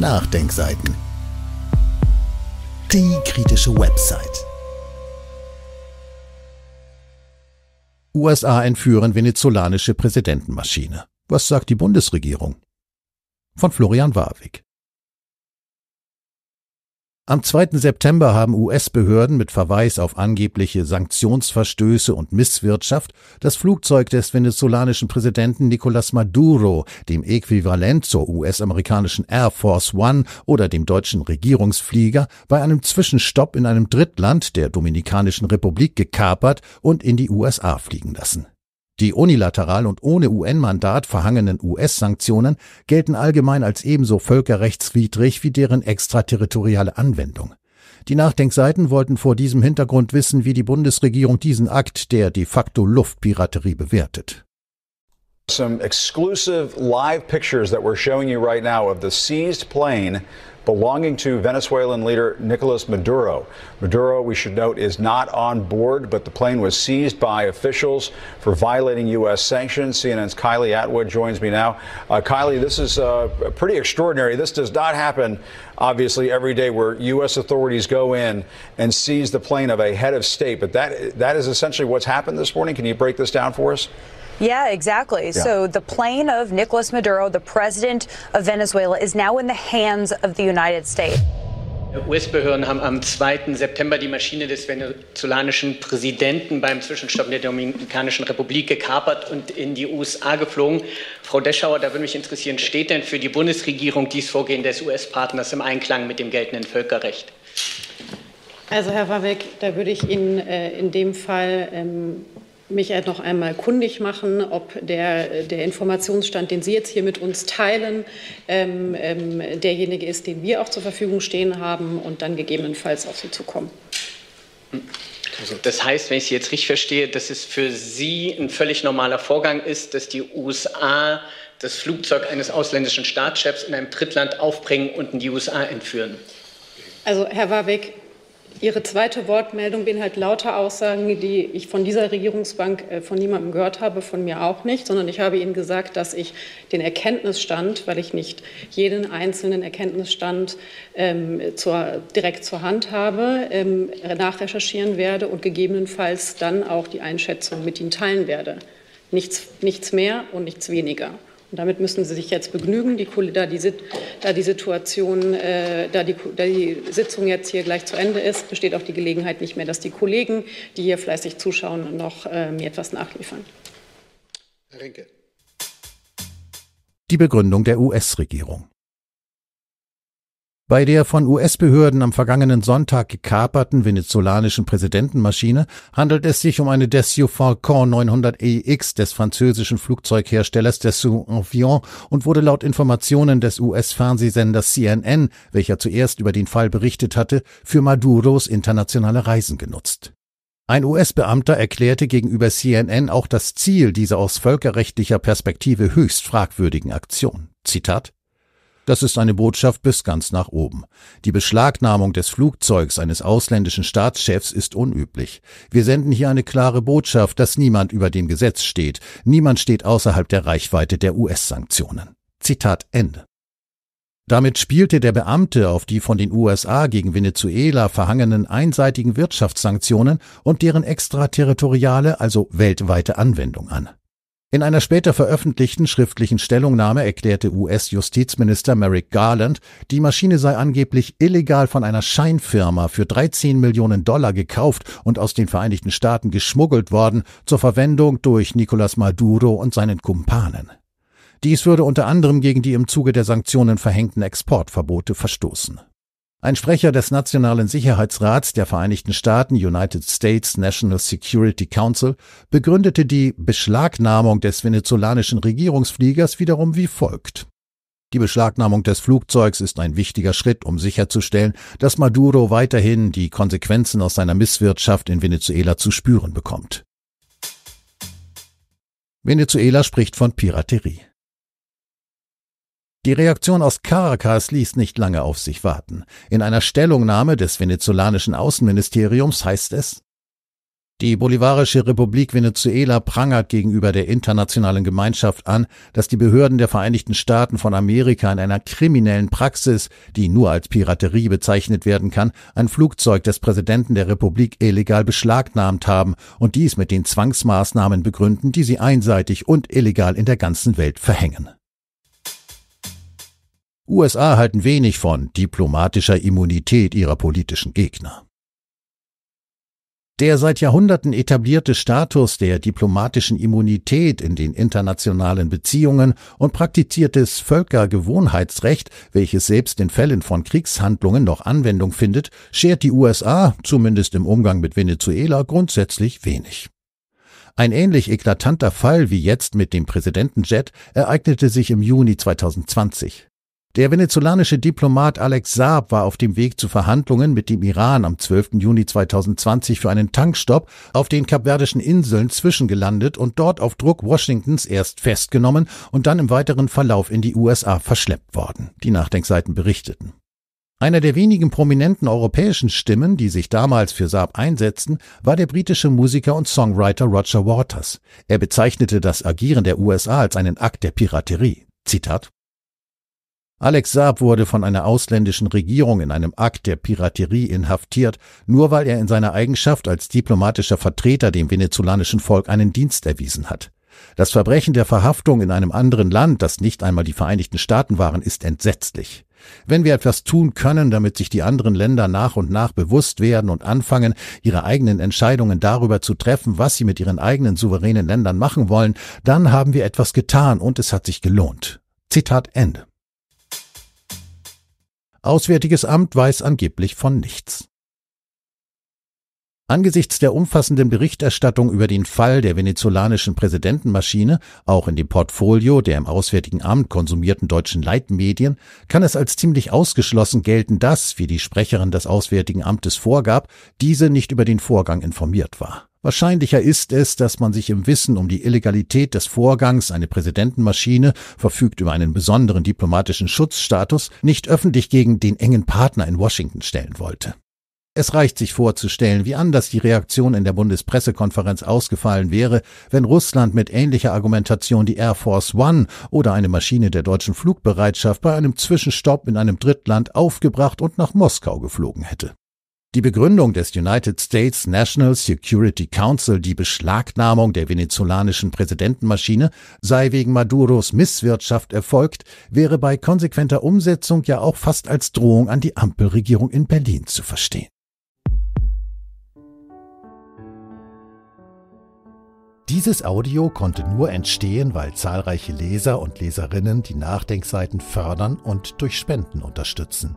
Nachdenkseiten. Die kritische Website. USA entführen venezolanische Präsidentenmaschine. Was sagt die Bundesregierung? Von Florian Warwick. Am 2. September haben US-Behörden mit Verweis auf angebliche Sanktionsverstöße und Misswirtschaft das Flugzeug des venezolanischen Präsidenten Nicolás Maduro, dem Äquivalent zur US-amerikanischen Air Force One oder dem deutschen Regierungsflieger, bei einem Zwischenstopp in einem Drittland, der Dominikanischen Republik, gekapert und in die USA fliegen lassen. Die unilateral und ohne UN-Mandat verhangenen US-Sanktionen gelten allgemein als ebenso völkerrechtswidrig wie deren extraterritoriale Anwendung. Die Nachdenkseiten wollten vor diesem Hintergrund wissen, wie die Bundesregierung diesen Akt der de facto Luftpiraterie bewertet. Some exclusive live pictures that we're showing you right now of the seized plane belonging to Venezuelan leader Nicolas Maduro. Maduro, we should note, is not on board, but the plane was seized by officials for violating U.S. sanctions. CNN's Kylie Atwood joins me now. Uh, Kylie, this is uh, pretty extraordinary. This does not happen, obviously, every day where U.S. authorities go in and seize the plane of a head of state, but that that is essentially what's happened this morning. Can you break this down for us? Yeah, exactly. Yeah. So the plane of Nicolas Maduro, the president of Venezuela, is now in the hands of the United States. US-Behörden haben am 2. September die Maschine des venezolanischen Präsidenten beim Zwischenstopp der Dominikanischen Republik gekapert und in die USA geflogen. Frau Deschauer, da würde mich interessieren, steht denn für die Bundesregierung dies Vorgehen des US-Partners im Einklang mit dem geltenden Völkerrecht? Also Herr Warwick, da würde ich Ihnen äh, in dem Fall ähm, mich halt noch einmal kundig machen, ob der, der Informationsstand, den Sie jetzt hier mit uns teilen, ähm, ähm, derjenige ist, den wir auch zur Verfügung stehen haben und dann gegebenenfalls auf Sie zu kommen. Also das heißt, wenn ich Sie jetzt richtig verstehe, dass es für Sie ein völlig normaler Vorgang ist, dass die USA das Flugzeug eines ausländischen Staatschefs in einem Drittland aufbringen und in die USA entführen. Also, Herr Warwick, Ihre zweite Wortmeldung beinhaltet lauter Aussagen, die ich von dieser Regierungsbank äh, von niemandem gehört habe, von mir auch nicht, sondern ich habe Ihnen gesagt, dass ich den Erkenntnisstand, weil ich nicht jeden einzelnen Erkenntnisstand ähm, zur, direkt zur Hand habe, ähm, nachrecherchieren werde und gegebenenfalls dann auch die Einschätzung mit Ihnen teilen werde. Nichts, nichts mehr und nichts weniger. Und damit müssen Sie sich jetzt begnügen, die, da, die, da, die, Situation, äh, da, die, da die Sitzung jetzt hier gleich zu Ende ist, besteht auch die Gelegenheit nicht mehr, dass die Kollegen, die hier fleißig zuschauen, noch äh, mir etwas nachliefern. Herr Rinke. Die Begründung der US-Regierung. Bei der von US-Behörden am vergangenen Sonntag gekaperten venezolanischen Präsidentenmaschine handelt es sich um eine Desio Falcon 900EX e des französischen Flugzeugherstellers Dassault Avion und wurde laut Informationen des US-Fernsehsenders CNN, welcher zuerst über den Fall berichtet hatte, für Maduros internationale Reisen genutzt. Ein US-Beamter erklärte gegenüber CNN auch das Ziel dieser aus völkerrechtlicher Perspektive höchst fragwürdigen Aktion. Zitat das ist eine Botschaft bis ganz nach oben. Die Beschlagnahmung des Flugzeugs eines ausländischen Staatschefs ist unüblich. Wir senden hier eine klare Botschaft, dass niemand über dem Gesetz steht. Niemand steht außerhalb der Reichweite der US-Sanktionen. Zitat Ende. Damit spielte der Beamte auf die von den USA gegen Venezuela verhangenen einseitigen Wirtschaftssanktionen und deren extraterritoriale, also weltweite Anwendung an. In einer später veröffentlichten schriftlichen Stellungnahme erklärte US-Justizminister Merrick Garland, die Maschine sei angeblich illegal von einer Scheinfirma für 13 Millionen Dollar gekauft und aus den Vereinigten Staaten geschmuggelt worden zur Verwendung durch Nicolas Maduro und seinen Kumpanen. Dies würde unter anderem gegen die im Zuge der Sanktionen verhängten Exportverbote verstoßen. Ein Sprecher des Nationalen Sicherheitsrats der Vereinigten Staaten, United States National Security Council, begründete die Beschlagnahmung des venezolanischen Regierungsfliegers wiederum wie folgt. Die Beschlagnahmung des Flugzeugs ist ein wichtiger Schritt, um sicherzustellen, dass Maduro weiterhin die Konsequenzen aus seiner Misswirtschaft in Venezuela zu spüren bekommt. Venezuela spricht von Piraterie. Die Reaktion aus Caracas ließ nicht lange auf sich warten. In einer Stellungnahme des venezolanischen Außenministeriums heißt es, die Bolivarische Republik Venezuela prangert gegenüber der internationalen Gemeinschaft an, dass die Behörden der Vereinigten Staaten von Amerika in einer kriminellen Praxis, die nur als Piraterie bezeichnet werden kann, ein Flugzeug des Präsidenten der Republik illegal beschlagnahmt haben und dies mit den Zwangsmaßnahmen begründen, die sie einseitig und illegal in der ganzen Welt verhängen. USA halten wenig von diplomatischer Immunität ihrer politischen Gegner. Der seit Jahrhunderten etablierte Status der diplomatischen Immunität in den internationalen Beziehungen und praktiziertes Völkergewohnheitsrecht, welches selbst in Fällen von Kriegshandlungen noch Anwendung findet, schert die USA, zumindest im Umgang mit Venezuela, grundsätzlich wenig. Ein ähnlich eklatanter Fall wie jetzt mit dem Präsidentenjet ereignete sich im Juni 2020. Der venezolanische Diplomat Alex Saab war auf dem Weg zu Verhandlungen mit dem Iran am 12. Juni 2020 für einen Tankstopp auf den Kapverdischen Inseln zwischengelandet und dort auf Druck Washingtons erst festgenommen und dann im weiteren Verlauf in die USA verschleppt worden, die Nachdenkseiten berichteten. Einer der wenigen prominenten europäischen Stimmen, die sich damals für Saab einsetzten, war der britische Musiker und Songwriter Roger Waters. Er bezeichnete das Agieren der USA als einen Akt der Piraterie. Zitat Alex Saab wurde von einer ausländischen Regierung in einem Akt der Piraterie inhaftiert, nur weil er in seiner Eigenschaft als diplomatischer Vertreter dem venezolanischen Volk einen Dienst erwiesen hat. Das Verbrechen der Verhaftung in einem anderen Land, das nicht einmal die Vereinigten Staaten waren, ist entsetzlich. Wenn wir etwas tun können, damit sich die anderen Länder nach und nach bewusst werden und anfangen, ihre eigenen Entscheidungen darüber zu treffen, was sie mit ihren eigenen souveränen Ländern machen wollen, dann haben wir etwas getan und es hat sich gelohnt. Zitat Ende. Auswärtiges Amt weiß angeblich von nichts. Angesichts der umfassenden Berichterstattung über den Fall der venezolanischen Präsidentenmaschine, auch in dem Portfolio der im Auswärtigen Amt konsumierten deutschen Leitmedien, kann es als ziemlich ausgeschlossen gelten, dass, wie die Sprecherin des Auswärtigen Amtes vorgab, diese nicht über den Vorgang informiert war. Wahrscheinlicher ist es, dass man sich im Wissen um die Illegalität des Vorgangs, eine Präsidentenmaschine verfügt über einen besonderen diplomatischen Schutzstatus, nicht öffentlich gegen den engen Partner in Washington stellen wollte. Es reicht sich vorzustellen, wie anders die Reaktion in der Bundespressekonferenz ausgefallen wäre, wenn Russland mit ähnlicher Argumentation die Air Force One oder eine Maschine der deutschen Flugbereitschaft bei einem Zwischenstopp in einem Drittland aufgebracht und nach Moskau geflogen hätte. Die Begründung des United States National Security Council, die Beschlagnahmung der venezolanischen Präsidentenmaschine, sei wegen Maduros Misswirtschaft erfolgt, wäre bei konsequenter Umsetzung ja auch fast als Drohung an die Ampelregierung in Berlin zu verstehen. Dieses Audio konnte nur entstehen, weil zahlreiche Leser und Leserinnen die Nachdenkseiten fördern und durch Spenden unterstützen.